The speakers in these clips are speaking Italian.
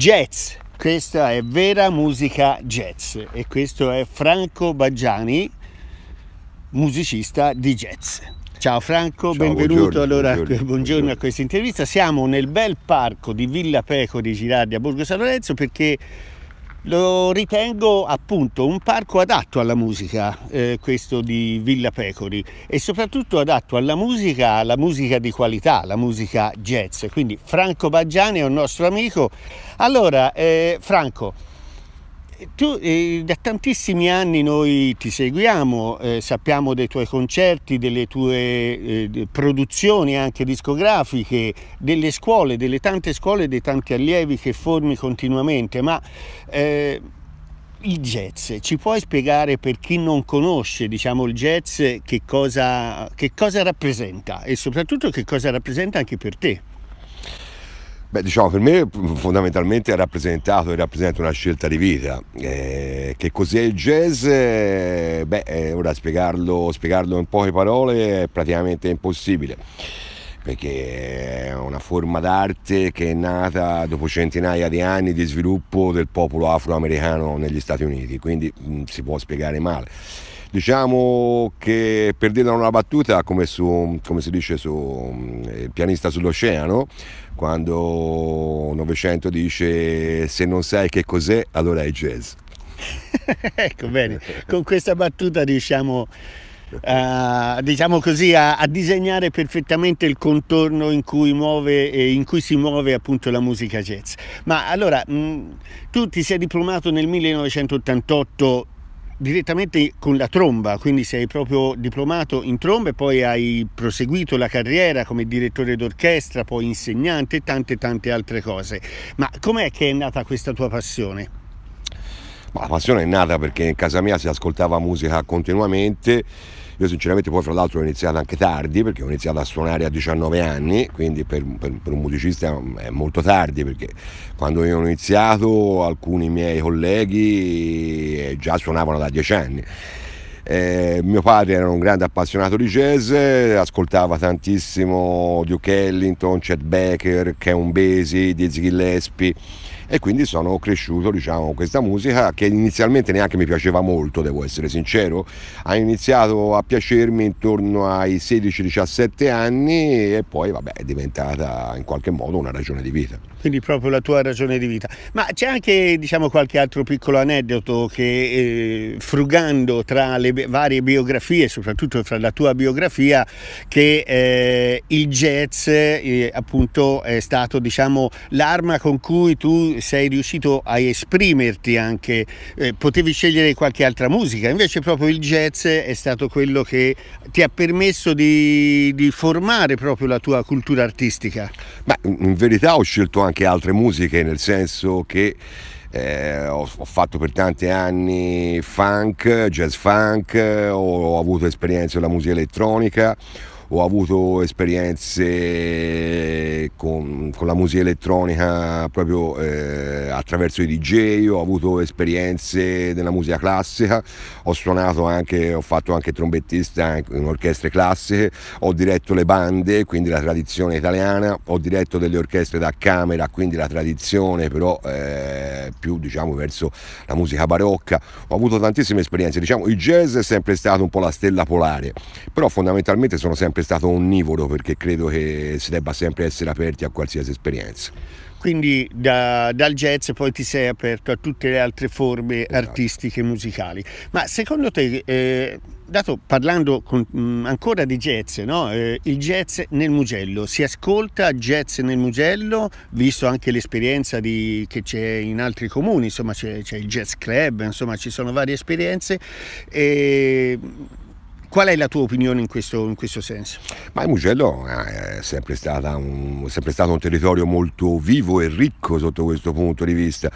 jazz. Questa è vera musica jazz e questo è Franco Baggiani, musicista di jazz. Ciao Franco, Ciao, benvenuto. Buongiorno, allora, buongiorno, buongiorno a questa intervista. Siamo nel bel parco di Villa Peco di Girardi a Borgo San Lorenzo perché lo ritengo appunto un parco adatto alla musica, eh, questo di Villa Pecori, e soprattutto adatto alla musica, alla musica di qualità, la musica jazz. Quindi Franco Baggiani è un nostro amico. Allora, eh, Franco, tu eh, da tantissimi anni noi ti seguiamo, eh, sappiamo dei tuoi concerti, delle tue eh, produzioni anche discografiche, delle scuole, delle tante scuole, dei tanti allievi che formi continuamente, ma eh, il jazz, ci puoi spiegare per chi non conosce diciamo, il jazz che cosa, che cosa rappresenta e soprattutto che cosa rappresenta anche per te? Beh, diciamo, per me mm, fondamentalmente ha rappresentato e rappresenta una scelta di vita. Eh, che cos'è il jazz? Eh, beh, eh, ora spiegarlo, spiegarlo in poche parole è praticamente impossibile perché è una forma d'arte che è nata dopo centinaia di anni di sviluppo del popolo afroamericano negli Stati Uniti, quindi mh, mm, si può spiegare male Diciamo che per dirla una battuta, come, su, come si dice su eh, Pianista sull'oceano, quando Novecento dice se non sai che cos'è, allora è jazz. ecco bene, con questa battuta riusciamo... Uh, diciamo così, a, a, disegnare perfettamente il contorno in cui, muove, eh, in cui si muove appunto la musica jazz. Ma allora, mh, tu ti sei diplomato nel 1988 direttamente con la tromba, quindi sei proprio diplomato in tromba e poi hai proseguito la carriera come direttore d'orchestra, poi insegnante e tante tante altre cose. Ma com'è che è nata questa tua passione? Ma la passione è nata perché in casa mia si ascoltava musica continuamente. Io sinceramente poi fra l'altro ho iniziato anche tardi perché ho iniziato a suonare a 19 anni, quindi per, per, per un musicista mm, è molto tardi perché quando io ho iniziato alcuni miei colleghi eh, già suonavano da 10 anni. Eh, mio padre era un grande appassionato di jazz, ascoltava tantissimo Duke Ellington, Chet Baker, Count Basie, Dizzy Gillespie e quindi sono cresciuto diciamo con questa musica che inizialmente neanche mi piaceva molto devo essere sincero ha iniziato a piacermi intorno ai 16-17 anni e poi vabbè è diventata in qualche modo una ragione di vita quindi proprio la tua ragione di vita ma c'è anche diciamo qualche altro piccolo aneddoto che eh, frugando tra le varie biografie soprattutto fra la tua biografia che eh, il jazz eh, appunto è stato diciamo l'arma con cui tu sei riuscito a esprimerti anche, eh, potevi scegliere qualche altra musica, invece proprio il jazz è stato quello che ti ha permesso di, di formare proprio la tua cultura artistica. Beh, in verità ho scelto anche altre musiche, nel senso che... Eh, ho, ho, fatto per tanti anni funk, jazz funk, ho, ho avuto esperienze nella musica elettronica, ho avuto esperienze con, con, la musica elettronica proprio eh, attraverso i DJ, ho avuto esperienze nella musica classica, ho suonato anche, ho fatto anche trombettista in orchestre classiche, ho diretto le bande, quindi la tradizione italiana, ho diretto delle orchestre da camera, quindi la tradizione però eh, più diciamo verso la musica barocca, ho avuto tantissime esperienze, diciamo il jazz è sempre stato un po' la stella polare, però fondamentalmente sono sempre stato onnivoro perché credo che si debba sempre essere aperti a qualsiasi esperienza. Quindi da, dal jazz poi ti sei aperto a tutte le altre forme esatto. artistiche e musicali. Ma secondo te, eh, dato parlando con, mh, mm, ancora di jazz, no? eh, il jazz nel Mugello, si ascolta jazz nel Mugello, visto anche l'esperienza di, che c'è in altri comuni, insomma c'è, c'è, il jazz club, insomma ci sono varie esperienze. Eh, Qual è la tua opinione in questo, in questo senso? Ma il Mugello eh, è sempre, un, sempre, stato un territorio molto vivo e ricco sotto questo punto di vista.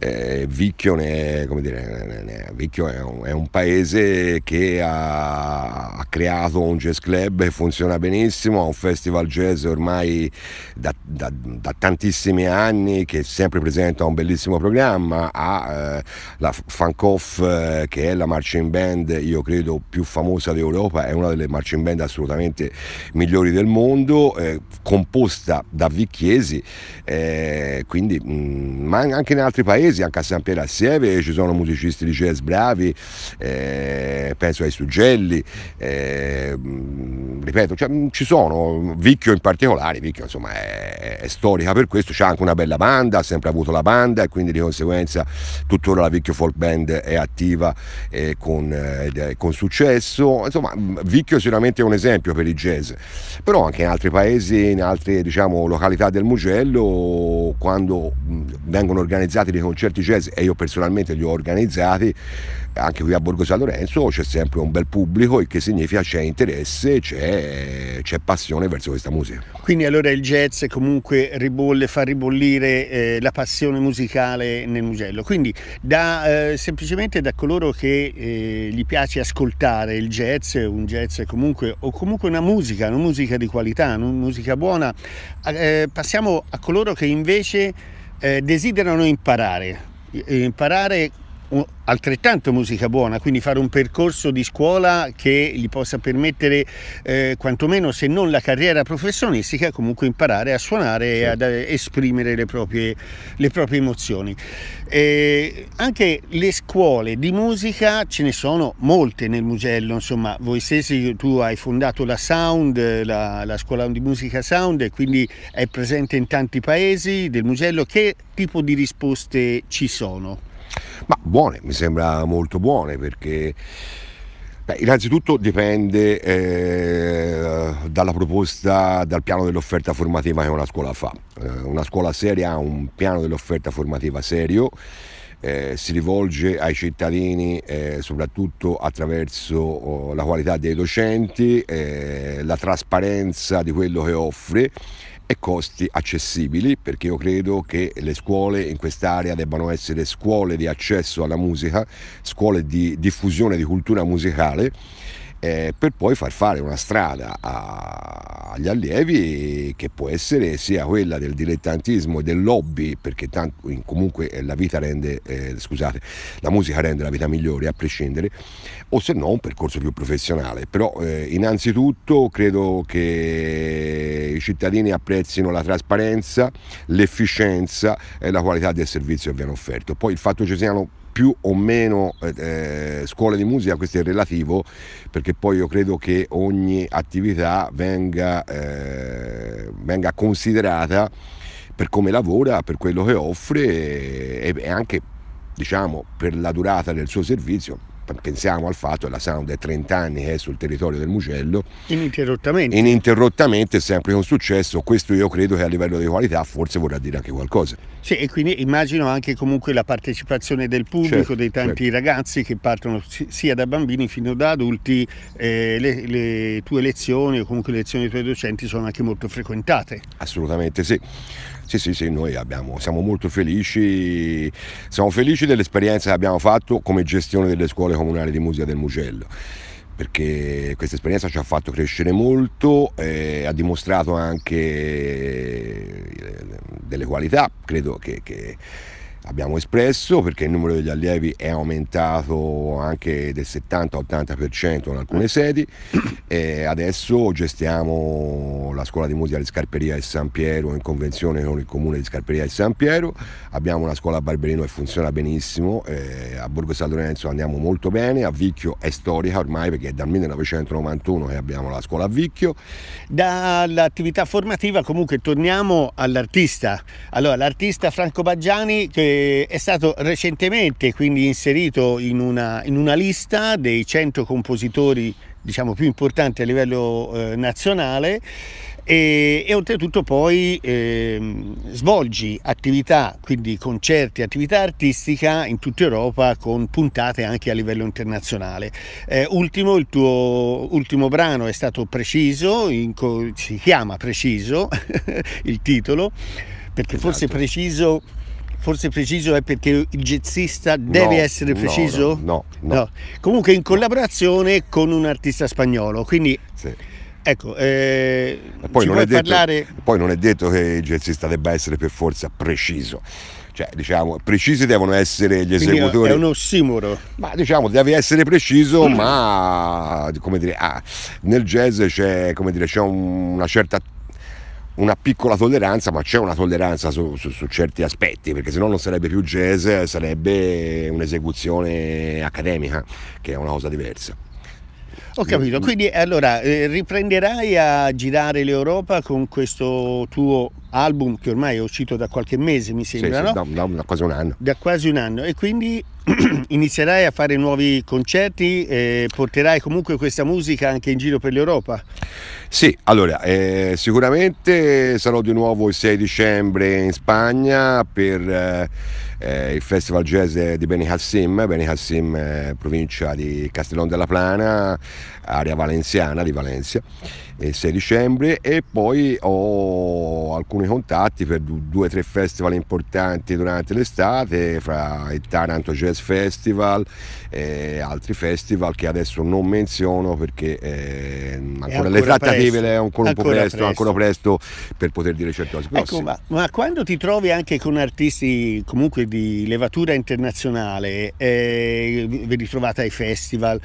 Eh, Vicchio, ne, dire, ne, Vicchio è, un, è, un, paese che ha, ha, creato un jazz club che funziona benissimo, ha un festival jazz ormai da, da, da tantissimi anni che sempre presenta un bellissimo programma, ha eh, la Fankoff eh, che è la marching band io credo più famosa Corsa d'Europa è una delle marching band assolutamente migliori del mondo, eh, composta da Vicchiesi, eh, quindi, mh, mm, ma anche in altri paesi, anche a San Piero Assieve ci sono musicisti di jazz bravi, eh, penso ai Suggelli, mh, eh, mm, ripeto, cioè, mh, mm, ci sono, Vicchio in particolare, Vicchio insomma è, è storica per questo, c'è anche una bella banda, ha sempre avuto la banda e quindi di conseguenza tuttora la Vicchio Folk Band è attiva eh, con, eh, con successo insomma, Vicchio sicuramente è un esempio per il jazz, però anche in altri paesi, in altre diciamo, località del Mugello, quando vengono organizzati dei concerti jazz, e io personalmente li ho organizzati, anche qui a Borgo San Lorenzo c'è sempre un bel pubblico, il che significa c'è interesse, c'è, c'è passione verso questa musica. Quindi allora il jazz comunque ribolle, fa ribollire eh, la passione musicale nel Mugello. Quindi da, eh, semplicemente da coloro che eh, gli piace ascoltare il jazz, jazz, un jazz comunque, o comunque una musica, una musica di qualità, una musica buona. Eh, passiamo a coloro che invece eh, desiderano imparare, imparare altrettanto musica buona, quindi fare un percorso di scuola che gli possa permettere, eh, quantomeno se non la carriera professionistica, comunque imparare a suonare sì. e certo. ad esprimere le proprie, le proprie emozioni. Eh, anche le scuole di musica ce ne sono molte nel Mugello, insomma, voi stessi, tu hai fondato la Sound, la, la scuola di musica Sound, e quindi è presente in tanti paesi del Mugello. Che tipo di risposte ci sono? Ma buone, mi sembra molto buone perché... Beh, innanzitutto dipende eh, dalla proposta, dal piano dell'offerta formativa che una scuola fa. Eh, una scuola seria ha un piano dell'offerta formativa serio, eh, si rivolge ai cittadini eh, soprattutto attraverso oh, la qualità dei docenti, eh, la trasparenza di quello che offre e costi accessibili perché io credo che le scuole in quest'area debbano essere scuole di accesso alla musica, scuole di diffusione di cultura musicale eh, per poi far fare una strada a, agli allievi che può essere sia quella del dilettantismo e del lobby, perché tanto, comunque eh, la vita rende, eh, scusate, la musica rende la vita migliore a prescindere, o se no un percorso più professionale. Però eh, innanzitutto credo che i cittadini apprezzino la trasparenza, l'efficienza e la qualità del servizio che viene offerto. Poi il fatto che ci siano più o meno eh, eh, scuole di musica, questo è relativo, perché poi io credo che ogni attività venga, eh, venga considerata per come lavora, per quello che offre e, e anche diciamo, per la durata del suo servizio pensiamo al fatto che la Sound è 30 anni che è sul territorio del Mugello. Ininterrottamente. Ininterrottamente, sempre con successo, questo io credo che a livello di qualità forse vorrà dire anche qualcosa. Sì, e quindi immagino anche comunque la partecipazione del pubblico, certo, dei tanti certo. ragazzi che partono sia da bambini fino da adulti, eh, le, le tue lezioni o comunque le lezioni dei tuoi docenti sono anche molto frequentate. Assolutamente sì. Sì, sì, sì, noi abbiamo, siamo molto felici, siamo felici dell'esperienza che abbiamo fatto come gestione delle scuole comunali di musica del Mugello perché questa esperienza ci ha fatto crescere molto, e ha dimostrato anche eh, delle qualità, credo che, che abbiamo espresso perché il numero degli allievi è aumentato anche del 70-80% in alcune sedi e adesso gestiamo la scuola di musica di Scarperia e San Piero in convenzione con il comune di Scarperia e San Piero, abbiamo una scuola a Barberino che funziona benissimo, a Borgo San Lorenzo andiamo molto bene, a Vicchio è storica ormai perché è dal 1991 che abbiamo la scuola a Vicchio. Dall'attività formativa comunque torniamo all'artista, allora l'artista Franco Baggiani che eh, è stato recentemente quindi inserito in una, in una lista dei 100 compositori diciamo, più importanti a livello eh, nazionale e, e, oltretutto poi eh, svolgi attività, quindi concerti, attività artistica in tutta Europa con puntate anche a livello internazionale. Eh, ultimo, il tuo ultimo brano è stato preciso, in, si chiama Preciso il titolo perché esatto. forse preciso forse preciso è perché il jazzista deve no, essere preciso? No, no, no, Comunque in collaborazione con un artista spagnolo, quindi... Sì. Ecco, eh, poi, non detto, parlare... poi non è detto che il jazzista debba essere per forza preciso cioè diciamo precisi devono essere gli esecutori. Quindi è un ossimoro. Ma diciamo devi essere preciso, mm. ma come dire, ah, nel jazz c'è, come dire, c'è una certa una piccola tolleranza, ma c'è una tolleranza su, su, su certi aspetti, perché se no non sarebbe più jazz, sarebbe un'esecuzione accademica, che è una cosa diversa. Ho capito, mm. quindi allora eh, riprenderai a girare l'Europa con questo tuo album che ormai è uscito da qualche mese, mi sembra, sì, no? sì, da, da, quasi un anno. Da quasi un anno e quindi inizierai a fare nuovi concerti, eh, porterai comunque questa musica anche in giro per l'Europa? Sì, allora eh, sicuramente sarò di nuovo il 6 dicembre in Spagna per... Eh, eh, il festival jazz di Beni Hassim, Beni Hassim eh, provincia di Castellon della Plana, area valenziana di Valencia, il 6 dicembre e poi ho alcuni contatti per due o tre festival importanti durante l'estate, fra il Taranto Jazz Festival e altri festival che adesso non menziono perché eh, ancora, ancora, le trattative presto, ancora un po' presto, presto, ancora presto per poter dire certe cose. ecco, ma, ma quando ti trovi anche con artisti comunque di levatura internazionale, eh, vi ritrovate ai festival.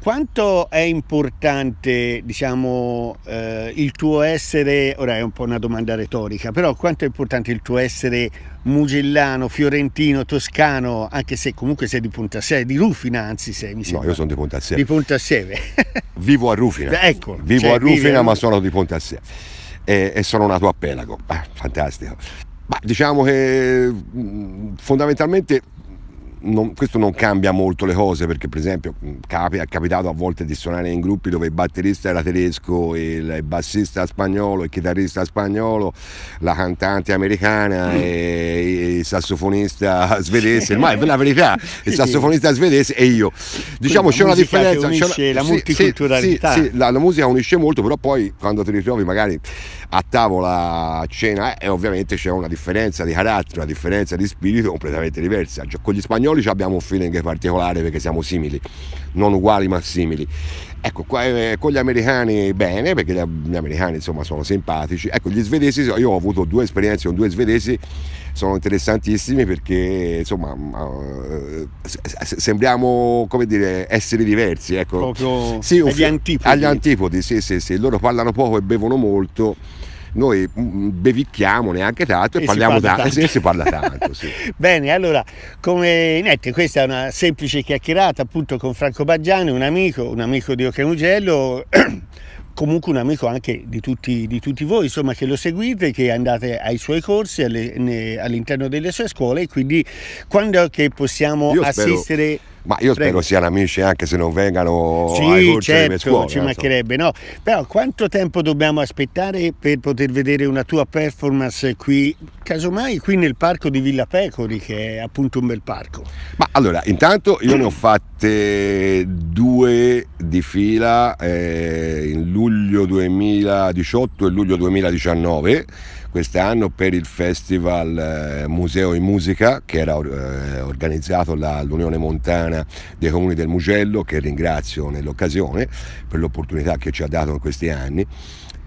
Quanto è importante, diciamo, eh, il tuo essere, ora è un po' una domanda retorica, però quanto è importante il tuo essere mugellano, fiorentino, toscano, anche se comunque sei di Pontasseve, di Rufina anzi sei, mi sembra. No, io sono di Pontasseve. Di Pontasseve. Vivo a Rufina. Beh, ecco. Vivo cioè, a Rufina, a... ma sono di Pontasseve. E, e sono nato a Pelago. Ah, fantastico. Bah, diciamo che mm, fondamentalmente non, questo non cambia molto le cose perché per esempio mm, capi, è capitato a volte di suonare in gruppi dove il batterista era tedesco, il bassista spagnolo, il chitarrista spagnolo, la cantante americana mm. e il sassofonista svedese, ma è la verità, il sassofonista svedese e io. Diciamo Quindi c'è una differenza. Unisce una, la multiculturalità. Sì, sì, sì, la, la musica unisce molto, però poi quando ti ritrovi magari a tavola a cena eh, ovviamente c'è una differenza di carattere, una differenza di spirito completamente diversa. Cioè, con gli spagnoli spagnoli abbiamo un feeling particolare perché siamo simili, non uguali ma simili. Ecco, eh, con gli americani bene, perché gli americani insomma sono simpatici. Ecco, gli svedesi, io ho avuto due esperienze con due svedesi, sono interessantissimi perché insomma mm, ah, sembriamo, come dire, essere diversi. Ecco. Proprio sì, agli antipodi. Agli antipodi, sì, sì, sì. Loro parlano poco e bevono molto noi mm, bevicchiamo neanche tanto e, e parliamo tanto, tanto. E si parla tanto. Sì. Bene, allora, come Inetti, questa è una semplice chiacchierata appunto con Franco Baggiani, un amico, un amico di Ocanugello. comunque un amico anche di tutti, di tutti, voi, insomma, che lo seguite, che andate ai suoi corsi, alle, ne, all'interno delle sue scuole, e quindi quando è che possiamo Io assistere... Spero ma io spero siano amici anche se non vengano sì, ai corsi certo, delle scuole. ci mancherebbe, no? Però quanto tempo dobbiamo aspettare per poter vedere una tua performance qui, casomai qui nel parco di Villa Pecori, che è appunto un bel parco? Ma allora, intanto io ne ho fatte due di fila eh, in luglio 2018 e luglio 2019 quest'anno per il festival eh, Museo in Musica che era eh, organizzato dall'Unione Montana dei Comuni del Mugello che ringrazio nell'occasione per l'opportunità che ci ha dato in questi anni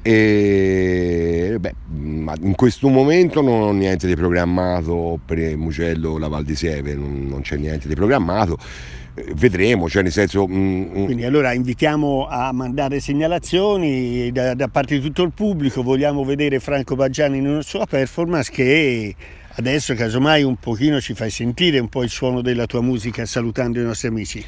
e beh, in questo momento non ho niente di programmato per il Mugello la Val di Sieve, non c'è niente di programmato vedremo, cioè nel senso... Mm, mm, Quindi allora invitiamo a mandare segnalazioni da, da, parte di tutto il pubblico, vogliamo vedere Franco Baggiani in una sua performance che adesso casomai un pochino ci fai sentire un po' il suono della tua musica salutando i nostri amici.